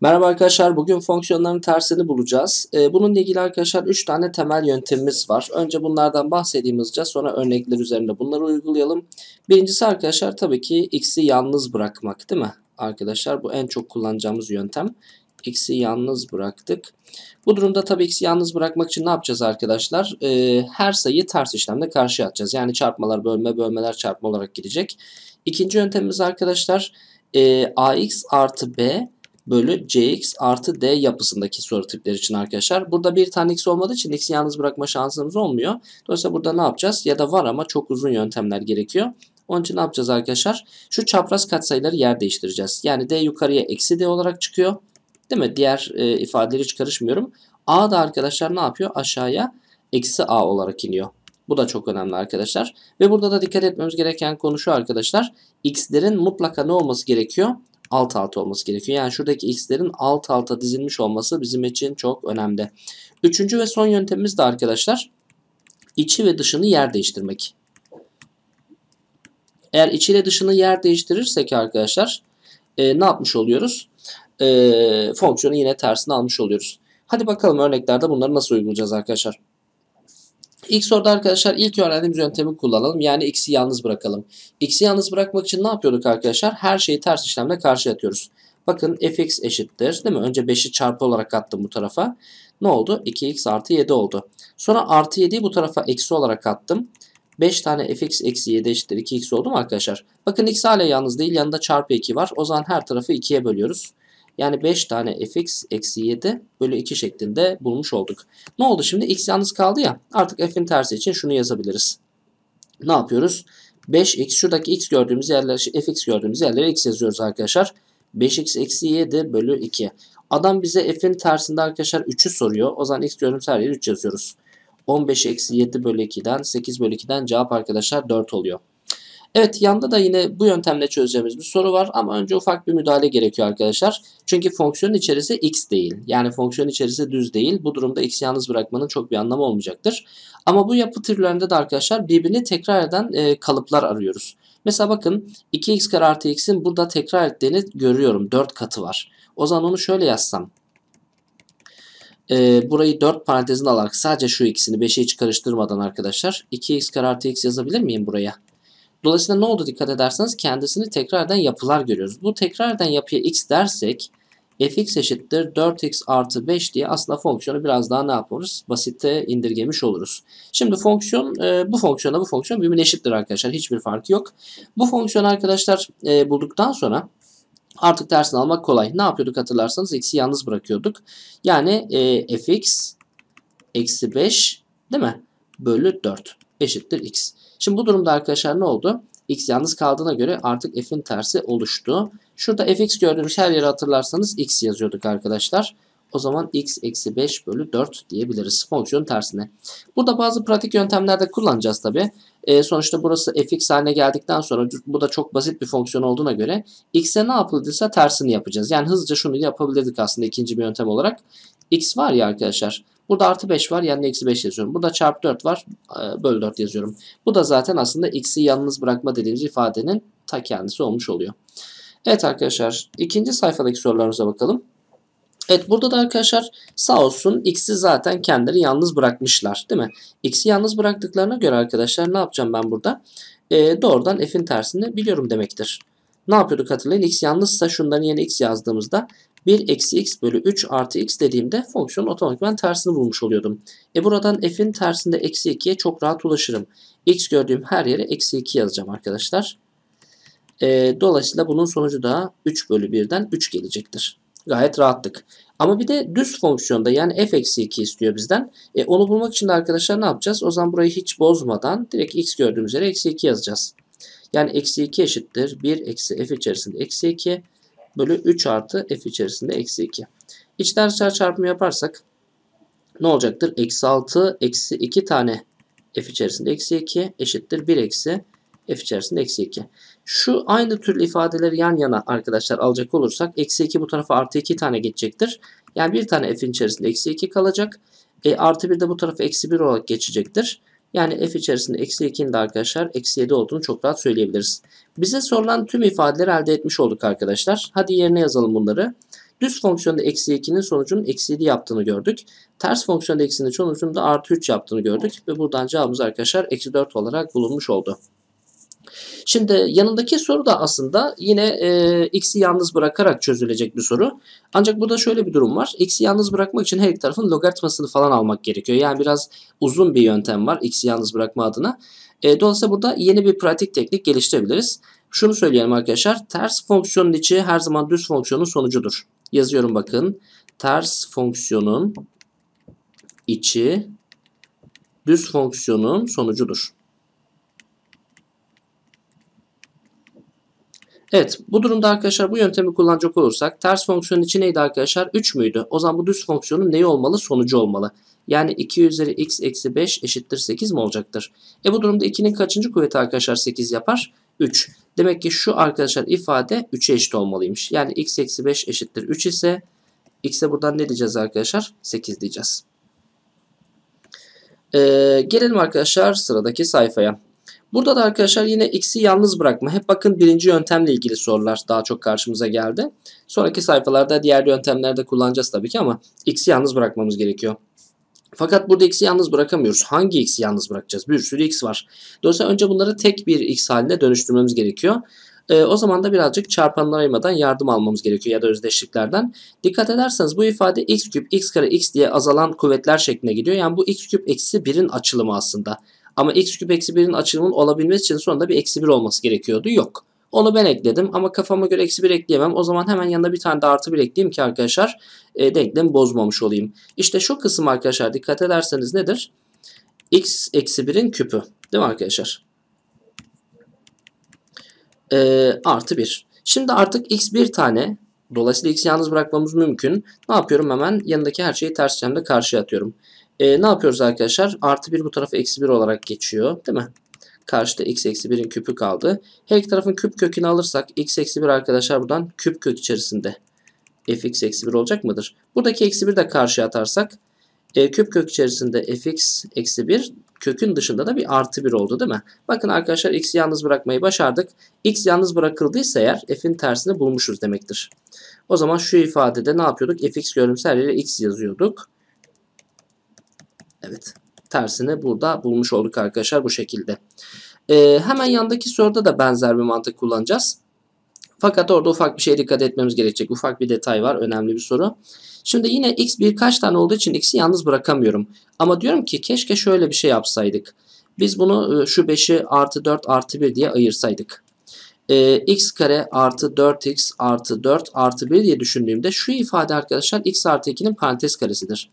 Merhaba arkadaşlar bugün fonksiyonların tersini bulacağız. Ee, bununla ilgili arkadaşlar 3 tane temel yöntemimiz var. Önce bunlardan bahsedeyim hızlıca sonra örnekler üzerinde bunları uygulayalım. Birincisi arkadaşlar tabii ki x'i yalnız bırakmak değil mi? Arkadaşlar bu en çok kullanacağımız yöntem. X'i yalnız bıraktık. Bu durumda tabii X'i yalnız bırakmak için ne yapacağız arkadaşlar? Ee, her sayıyı ters işlemle karşıya atacağız. Yani çarpmalar bölme, bölmeler çarpma olarak gidecek. İkinci yöntemimiz arkadaşlar e, ax artı b bölü cx artı d yapısındaki soru tipleri için arkadaşlar. Burada bir tane x olmadığı için x'i yalnız bırakma şansımız olmuyor. Dolayısıyla burada ne yapacağız? Ya da var ama çok uzun yöntemler gerekiyor. Onun için ne yapacağız arkadaşlar? Şu çapraz katsayıları yer değiştireceğiz. Yani d yukarıya eksi d olarak çıkıyor. Değil mi? Diğer e, ifadeleri hiç karışmıyorum. a da arkadaşlar ne yapıyor? Aşağıya eksi a olarak iniyor. Bu da çok önemli arkadaşlar. Ve burada da dikkat etmemiz gereken konu şu arkadaşlar. X'lerin mutlaka ne olması gerekiyor? alt alta olması gerekiyor. Yani şuradaki x'lerin alt alta dizilmiş olması bizim için çok önemli. Üçüncü ve son yöntemimiz de arkadaşlar içi ve dışını yer değiştirmek. Eğer içi ile dışını yer değiştirirsek arkadaşlar e, ne yapmış oluyoruz? E, fonksiyonu yine tersine almış oluyoruz. Hadi bakalım örneklerde bunları nasıl uygulayacağız arkadaşlar. İlk soruda arkadaşlar ilk öğrendiğimiz yöntemi kullanalım. Yani x'i yalnız bırakalım. X'i yalnız bırakmak için ne yapıyorduk arkadaşlar? Her şeyi ters işlemle karşı atıyoruz. Bakın fx eşittir değil mi? Önce 5'i çarpı olarak attım bu tarafa. Ne oldu? 2x artı 7 oldu. Sonra artı 7'yi bu tarafa eksi olarak attım. 5 tane fx eksi 7 eşittir 2x oldu mu arkadaşlar? Bakın x hala yalnız değil yanında çarpı 2 var. O zaman her tarafı 2'ye bölüyoruz. Yani 5 tane fx eksi 7 bölü 2 şeklinde bulmuş olduk. Ne oldu şimdi? x yalnız kaldı ya. Artık f'in tersi için şunu yazabiliriz. Ne yapıyoruz? 5x şuradaki x gördüğümüz yerlere fx gördüğümüz yerlere x yazıyoruz arkadaşlar. 5x eksi 7 bölü 2. Adam bize f'in tersinde arkadaşlar 3'ü soruyor. O zaman x gördüğümüz her yere 3 yazıyoruz. 15 eksi 7 bölü 2'den 8 bölü 2'den cevap arkadaşlar 4 oluyor. Evet yanda da yine bu yöntemle çözeceğimiz bir soru var ama önce ufak bir müdahale gerekiyor arkadaşlar. Çünkü fonksiyonun içerisi x değil. Yani fonksiyonun içerisi düz değil. Bu durumda x yalnız bırakmanın çok bir anlamı olmayacaktır. Ama bu yapı türlerinde de arkadaşlar birbirini tekrar eden e, kalıplar arıyoruz. Mesela bakın 2x kare artı x'in burada tekrar ettiğini görüyorum. 4 katı var. O zaman onu şöyle yazsam e, burayı 4 parantezin alarak sadece şu ikisini 5'e hiç karıştırmadan arkadaşlar 2x kare artı x yazabilir miyim buraya? Dolayısıyla ne oldu dikkat ederseniz kendisini tekrardan yapılar görüyoruz. Bu tekrardan yapıya x dersek fx eşittir 4x artı 5 diye aslında fonksiyonu biraz daha ne yaparız? Basite indirgemiş oluruz. Şimdi fonksiyon e, bu fonksiyona bu fonksiyon birbirine eşittir arkadaşlar. Hiçbir farkı yok. Bu fonksiyonu arkadaşlar e, bulduktan sonra artık tersini almak kolay. Ne yapıyorduk hatırlarsanız x'i yalnız bırakıyorduk. Yani e, fx eksi 5 değil mi? Bölü 4 eşittir x. Şimdi bu durumda arkadaşlar ne oldu? x yalnız kaldığına göre artık f'in tersi oluştu. Şurada fx gördüğümüz her yeri hatırlarsanız x yazıyorduk arkadaşlar. O zaman x eksi 5 bölü 4 diyebiliriz fonksiyonun tersine. Burada bazı pratik yöntemlerde kullanacağız tabi. E, ee, sonuçta burası fx haline geldikten sonra bu da çok basit bir fonksiyon olduğuna göre x'e ne yapıldıysa tersini yapacağız. Yani hızlıca şunu yapabilirdik aslında ikinci bir yöntem olarak. x var ya arkadaşlar Burada artı 5 var. Yanına eksi 5 yazıyorum. Burada çarpı 4 var. E, Böl 4 yazıyorum. Bu da zaten aslında x'i yalnız bırakma dediğimiz ifadenin ta kendisi olmuş oluyor. Evet arkadaşlar ikinci sayfadaki sorularımıza bakalım. Evet burada da arkadaşlar sağ olsun x'i zaten kendileri yalnız bırakmışlar değil mi? X'i yalnız bıraktıklarına göre arkadaşlar ne yapacağım ben burada? Ee, doğrudan f'in tersini biliyorum demektir. Ne yapıyorduk hatırlayın? X yalnızsa şunların yerine x yazdığımızda 1 eksi x bölü 3 artı x dediğimde fonksiyonun otomatikman tersini bulmuş oluyordum. E buradan f'in tersinde eksi 2'ye çok rahat ulaşırım. x gördüğüm her yere eksi 2 yazacağım arkadaşlar. E, dolayısıyla bunun sonucu da 3 bölü 1'den 3 gelecektir. Gayet rahatlık. Ama bir de düz fonksiyonda yani f eksi 2 istiyor bizden. E, onu bulmak için de arkadaşlar ne yapacağız? O zaman burayı hiç bozmadan direkt x gördüğümüz yere eksi 2 yazacağız. Yani eksi 2 eşittir. 1 eksi f içerisinde eksi 2 bölü 3 artı f içerisinde eksi 2. İçler dışlar çarpımı yaparsak ne olacaktır? Eksi 6 eksi 2 tane f içerisinde eksi 2 eşittir 1 eksi f içerisinde eksi 2. Şu aynı türlü ifadeleri yan yana arkadaşlar alacak olursak eksi 2 bu tarafa artı 2 tane geçecektir. Yani bir tane f'in içerisinde eksi 2 kalacak. E, artı 1 de bu tarafa eksi 1 olarak geçecektir. Yani f içerisinde eksi 2'nin de arkadaşlar eksi 7 olduğunu çok rahat söyleyebiliriz. Bize sorulan tüm ifadeleri elde etmiş olduk arkadaşlar. Hadi yerine yazalım bunları. Düz fonksiyonda eksi 2'nin sonucunun eksi 7 yaptığını gördük. Ters fonksiyonda 2'nin sonucunun da artı 3 yaptığını gördük. Ve buradan cevabımız arkadaşlar eksi 4 olarak bulunmuş oldu. Şimdi yanındaki soru da aslında yine e, x'i yalnız bırakarak çözülecek bir soru. Ancak burada şöyle bir durum var. X'i yalnız bırakmak için her iki tarafın logaritmasını falan almak gerekiyor. Yani biraz uzun bir yöntem var x'i yalnız bırakma adına. E, dolayısıyla burada yeni bir pratik teknik geliştirebiliriz. Şunu söyleyelim arkadaşlar. Ters fonksiyonun içi her zaman düz fonksiyonun sonucudur. Yazıyorum bakın. Ters fonksiyonun içi düz fonksiyonun sonucudur. Evet bu durumda arkadaşlar bu yöntemi kullanacak olursak ters fonksiyonun için neydi arkadaşlar? 3 müydü? O zaman bu düz fonksiyonun neyi olmalı? Sonucu olmalı. Yani 2 üzeri x eksi 5 eşittir 8 mi olacaktır? E bu durumda 2'nin kaçıncı kuvveti arkadaşlar 8 yapar? 3. Demek ki şu arkadaşlar ifade 3'e eşit olmalıymış. Yani x eksi 5 eşittir 3 ise x'e buradan ne diyeceğiz arkadaşlar? 8 diyeceğiz. Ee, gelelim arkadaşlar sıradaki sayfaya. Burada da arkadaşlar yine x'i yalnız bırakma. Hep bakın birinci yöntemle ilgili sorular daha çok karşımıza geldi. Sonraki sayfalarda diğer yöntemlerde kullanacağız tabii ki ama x'i yalnız bırakmamız gerekiyor. Fakat burada x'i yalnız bırakamıyoruz. Hangi x'i yalnız bırakacağız? Bir sürü x var. Dolayısıyla önce bunları tek bir x haline dönüştürmemiz gerekiyor. ee, o zaman da birazcık çarpanlar ayırmadan yardım almamız gerekiyor ya da özdeşliklerden. Dikkat ederseniz bu ifade x küp, x kare, x diye azalan kuvvetler şeklinde gidiyor. Yani bu x küp eksi 1'in açılımı aslında. Ama x küp eksi 1'in açılımının olabilmesi için sonunda bir eksi 1 olması gerekiyordu. Yok. Onu ben ekledim ama kafama göre eksi 1 ekleyemem. O zaman hemen yanında bir tane de artı 1 ekleyeyim ki arkadaşlar e, denklemi bozmamış olayım. İşte şu kısım arkadaşlar dikkat ederseniz nedir? x eksi 1'in küpü değil mi arkadaşlar? E, artı 1. Şimdi artık x bir tane dolayısıyla x'i yalnız bırakmamız mümkün. Ne yapıyorum hemen yanındaki her şeyi ters yönde karşıya atıyorum. E, ne yapıyoruz arkadaşlar? Artı 1 bu tarafı eksi 1 olarak geçiyor. Değil mi? Karşıda x eksi 1'in küpü kaldı. Her iki tarafın küp kökünü alırsak x eksi 1 arkadaşlar buradan küp kök içerisinde fx eksi 1 olacak mıdır? Buradaki eksi 1 de karşıya atarsak e, küp kök içerisinde fx eksi 1 kökün dışında da bir artı 1 oldu değil mi? Bakın arkadaşlar x'i yalnız bırakmayı başardık. x yalnız bırakıldıysa eğer f'in tersini bulmuşuz demektir. O zaman şu ifadede ne yapıyorduk? fx görümsel ile x yazıyorduk. Evet tersini burada bulmuş olduk arkadaşlar bu şekilde. Ee, hemen yandaki soruda da benzer bir mantık kullanacağız. Fakat orada ufak bir şeye dikkat etmemiz gerekecek. Ufak bir detay var. Önemli bir soru. Şimdi yine x birkaç tane olduğu için x'i yalnız bırakamıyorum. Ama diyorum ki keşke şöyle bir şey yapsaydık. Biz bunu e, şu 5'i artı 4 artı 1 diye ayırsaydık. Ee, x kare artı 4x artı 4 artı 1 diye düşündüğümde şu ifade arkadaşlar x artı 2'nin parantez karesidir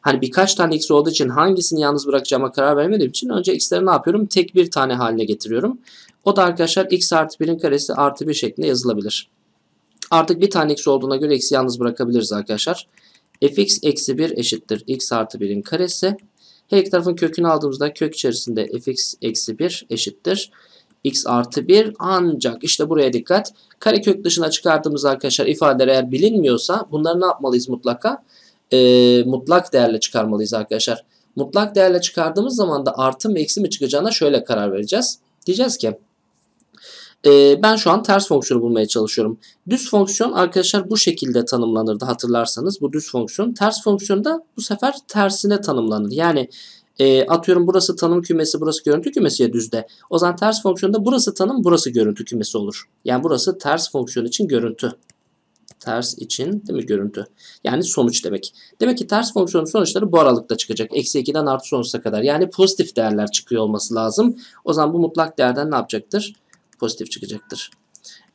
hani birkaç tane x olduğu için hangisini yalnız bırakacağıma karar veremediğim için önce x'leri ne yapıyorum? Tek bir tane haline getiriyorum. O da arkadaşlar x artı 1'in karesi artı 1 şeklinde yazılabilir. Artık bir tane x olduğuna göre x'i yalnız bırakabiliriz arkadaşlar. fx eksi 1 eşittir x artı 1'in karesi. Her iki tarafın kökünü aldığımızda kök içerisinde fx eksi 1 eşittir x artı 1 ancak işte buraya dikkat. Karekök dışına çıkardığımız arkadaşlar ifadeler eğer bilinmiyorsa bunları ne yapmalıyız mutlaka? e, mutlak değerle çıkarmalıyız arkadaşlar. Mutlak değerle çıkardığımız zaman da artı mı eksi mi çıkacağına şöyle karar vereceğiz. Diyeceğiz ki e, ben şu an ters fonksiyonu bulmaya çalışıyorum. Düz fonksiyon arkadaşlar bu şekilde tanımlanırdı hatırlarsanız. Bu düz fonksiyon. Ters fonksiyon da bu sefer tersine tanımlanır. Yani e, atıyorum burası tanım kümesi, burası görüntü kümesi ya düzde. O zaman ters fonksiyonda burası tanım, burası görüntü kümesi olur. Yani burası ters fonksiyon için görüntü. Ters için değil mi görüntü? Yani sonuç demek. Demek ki ters fonksiyonun sonuçları bu aralıkta çıkacak. Eksi 2'den artı sonsuza kadar. Yani pozitif değerler çıkıyor olması lazım. O zaman bu mutlak değerden ne yapacaktır? Pozitif çıkacaktır.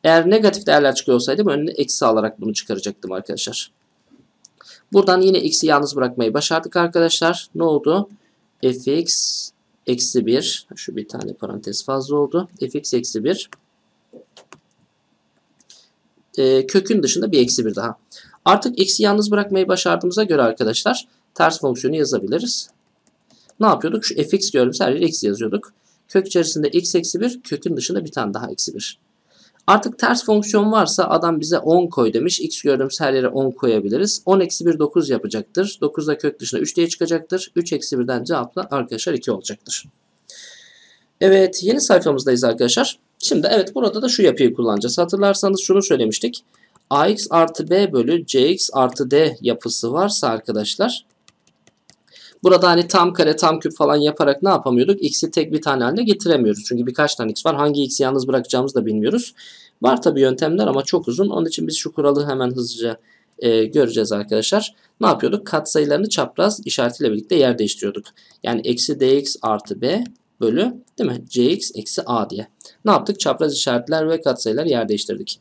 Eğer negatif değerler çıkıyor olsaydı önüne eksi alarak bunu çıkaracaktım arkadaşlar. Buradan yine x'i yalnız bırakmayı başardık arkadaşlar. Ne oldu? fx eksi 1. Şu bir tane parantez fazla oldu. fx eksi 1 e, kökün dışında bir eksi bir daha. Artık eksi yalnız bırakmayı başardığımıza göre arkadaşlar ters fonksiyonu yazabiliriz. Ne yapıyorduk? Şu fx gördüğümüz her yere eksi yazıyorduk. Kök içerisinde x eksi 1, kökün dışında bir tane daha eksi 1. Artık ters fonksiyon varsa adam bize 10 koy demiş. X gördüğümüz her yere 10 koyabiliriz. 10 eksi 1 9 yapacaktır. 9 da kök dışında 3 diye çıkacaktır. 3 eksi 1'den cevapla arkadaşlar 2 olacaktır. Evet yeni sayfamızdayız arkadaşlar. Şimdi evet burada da şu yapıyı kullanacağız. Hatırlarsanız şunu söylemiştik. AX artı B bölü CX artı D yapısı varsa arkadaşlar Burada hani tam kare tam küp falan yaparak ne yapamıyorduk? X'i tek bir tane haline getiremiyoruz. Çünkü birkaç tane X var. Hangi X'i yalnız bırakacağımızı da bilmiyoruz. Var tabi yöntemler ama çok uzun. Onun için biz şu kuralı hemen hızlıca e, göreceğiz arkadaşlar. Ne yapıyorduk? Katsayılarını çapraz işaretiyle birlikte yer değiştiriyorduk. Yani eksi dx artı b bölü değil mi? Cx eksi a diye. Ne yaptık? Çapraz işaretler ve katsayılar yer değiştirdik.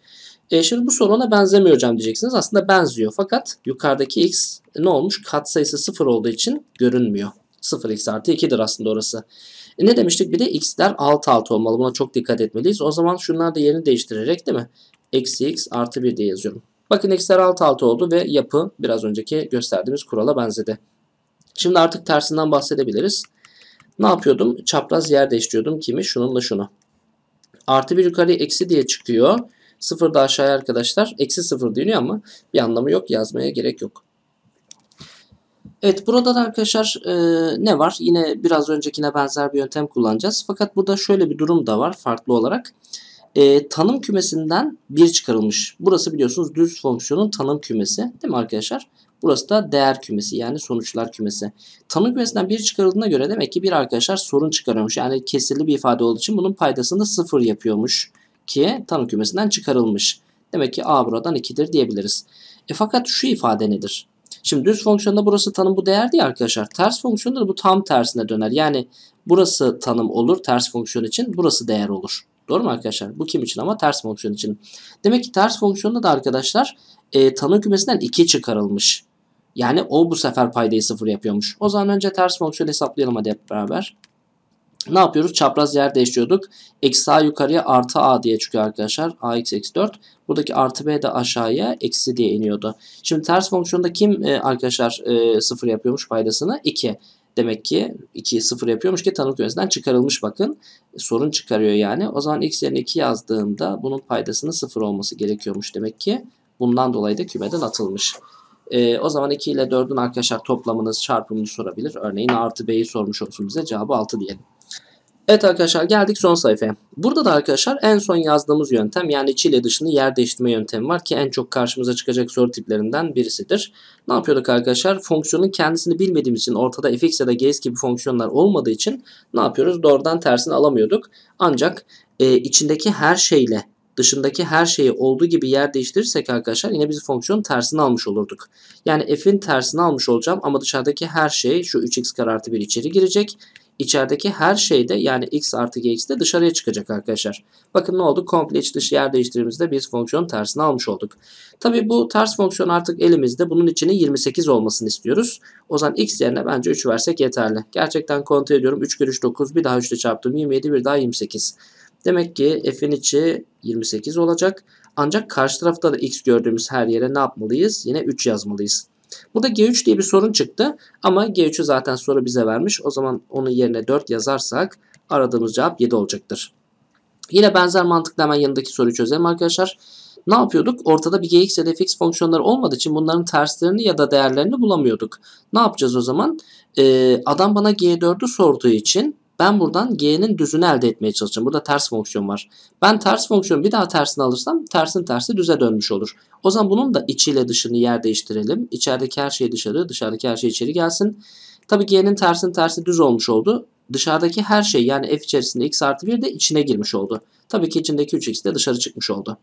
E şimdi bu soruna ona benzemiyor hocam diyeceksiniz. Aslında benziyor fakat yukarıdaki x ne olmuş? Katsayısı 0 olduğu için görünmüyor. 0x artı 2'dir aslında orası. E ne demiştik? Bir de x'ler alt alta olmalı. Buna çok dikkat etmeliyiz. O zaman şunlar da yerini değiştirerek değil mi? Eksi x artı 1 diye yazıyorum. Bakın x'ler alt alta oldu ve yapı biraz önceki gösterdiğimiz kurala benzedi. Şimdi artık tersinden bahsedebiliriz. Ne yapıyordum? Çapraz yer değiştiriyordum. Kimi? Şununla şunu. Artı bir yukarı, eksi diye çıkıyor. Sıfır da aşağıya arkadaşlar. Eksi sıfır dönüyor ama bir anlamı yok. Yazmaya gerek yok. Evet burada da arkadaşlar e, ne var? Yine biraz öncekine benzer bir yöntem kullanacağız. Fakat burada şöyle bir durum da var farklı olarak. E, tanım kümesinden bir çıkarılmış. Burası biliyorsunuz düz fonksiyonun tanım kümesi değil mi arkadaşlar? Burası da değer kümesi yani sonuçlar kümesi. Tanım kümesinden 1 çıkarıldığına göre demek ki bir arkadaşlar sorun çıkarıyormuş. Yani kesirli bir ifade olduğu için bunun paydasını da 0 yapıyormuş ki tanım kümesinden çıkarılmış. Demek ki a buradan 2'dir diyebiliriz. E fakat şu ifade nedir? Şimdi düz fonksiyonda burası tanım bu değer değil arkadaşlar. Ters fonksiyonda da bu tam tersine döner. Yani burası tanım olur ters fonksiyon için burası değer olur. Doğru mu arkadaşlar? Bu kim için ama ters fonksiyon için. Demek ki ters fonksiyonda da arkadaşlar e, tanım kümesinden 2 çıkarılmış. Yani o bu sefer paydayı sıfır yapıyormuş. O zaman önce ters fonksiyon hesaplayalım hadi hep beraber. Ne yapıyoruz? Çapraz yer değiştiriyorduk. Eksi a yukarıya artı a diye çıkıyor arkadaşlar. a eksi eksi 4. Buradaki artı b de aşağıya eksi diye iniyordu. Şimdi ters fonksiyonda kim e, arkadaşlar e, sıfır yapıyormuş paydasını? 2. Demek ki 2 sıfır yapıyormuş ki tanım kümesinden çıkarılmış bakın. Sorun çıkarıyor yani. O zaman x yerine 2 yazdığımda bunun paydasının sıfır olması gerekiyormuş demek ki. Bundan dolayı da kümeden atılmış. E, o zaman 2 ile 4'ün arkadaşlar toplamınız çarpımını sorabilir. Örneğin artı b'yi sormuş olsun bize cevabı 6 diyelim. Evet arkadaşlar geldik son sayfaya. Burada da arkadaşlar en son yazdığımız yöntem yani çile dışını yer değiştirme yöntemi var ki en çok karşımıza çıkacak soru tiplerinden birisidir. Ne yapıyorduk arkadaşlar? Fonksiyonun kendisini bilmediğimiz için ortada fx ya da gez gibi fonksiyonlar olmadığı için ne yapıyoruz? Doğrudan tersini alamıyorduk. Ancak e, içindeki her şeyle dışındaki her şeyi olduğu gibi yer değiştirirsek arkadaşlar yine biz fonksiyonun tersini almış olurduk. Yani f'in tersini almış olacağım ama dışarıdaki her şey şu 3x kare artı 1 içeri girecek. İçerideki her şey de yani x artı gx de dışarıya çıkacak arkadaşlar. Bakın ne oldu? Komple iç dış yer değiştirdiğimizde biz fonksiyonun tersini almış olduk. Tabi bu ters fonksiyon artık elimizde. Bunun içine 28 olmasını istiyoruz. O zaman x yerine bence 3 versek yeterli. Gerçekten kontrol ediyorum. 3 kere 3 9 bir daha 3 ile çarptım 27 bir daha 28. Demek ki f'in içi 28 olacak. Ancak karşı tarafta da x gördüğümüz her yere ne yapmalıyız? Yine 3 yazmalıyız. Bu da G3 diye bir sorun çıktı ama G3'ü zaten soru bize vermiş. O zaman onun yerine 4 yazarsak aradığımız cevap 7 olacaktır. Yine benzer mantıkla hemen yanındaki soruyu çözelim arkadaşlar. Ne yapıyorduk? Ortada bir gx ya da fx fonksiyonları olmadığı için bunların terslerini ya da değerlerini bulamıyorduk. Ne yapacağız o zaman? Ee, adam bana g4'ü sorduğu için ben buradan g'nin düzünü elde etmeye çalışacağım. Burada ters fonksiyon var. Ben ters fonksiyonu bir daha tersini alırsam tersin tersi düze dönmüş olur. O zaman bunun da içiyle dışını yer değiştirelim. İçerideki her şey dışarı, dışarıdaki her şey içeri gelsin. Tabii g'nin tersin tersi düz olmuş oldu. Dışarıdaki her şey yani f içerisinde x artı 1 de içine girmiş oldu. Tabii ki içindeki 3x de dışarı çıkmış oldu.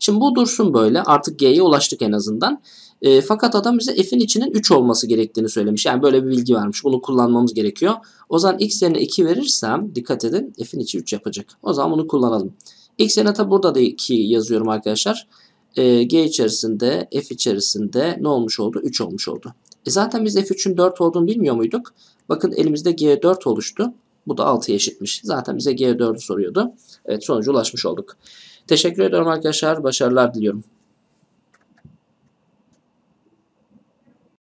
Şimdi bu dursun böyle. Artık G'ye ulaştık en azından. E, fakat adam bize f'in içinin 3 olması gerektiğini söylemiş. Yani böyle bir bilgi varmış. Bunu kullanmamız gerekiyor. O zaman x yerine 2 verirsem dikkat edin f'in içi 3 yapacak. O zaman bunu kullanalım. x yerine tabi burada da 2 yazıyorum arkadaşlar. E, g içerisinde f içerisinde ne olmuş oldu? 3 olmuş oldu. E zaten biz f3'ün 4 olduğunu bilmiyor muyduk? Bakın elimizde g4 oluştu. Bu da 6'ya eşitmiş. Zaten bize g4'ü soruyordu. Evet sonuca ulaşmış olduk. Teşekkür ediyorum arkadaşlar. Başarılar diliyorum.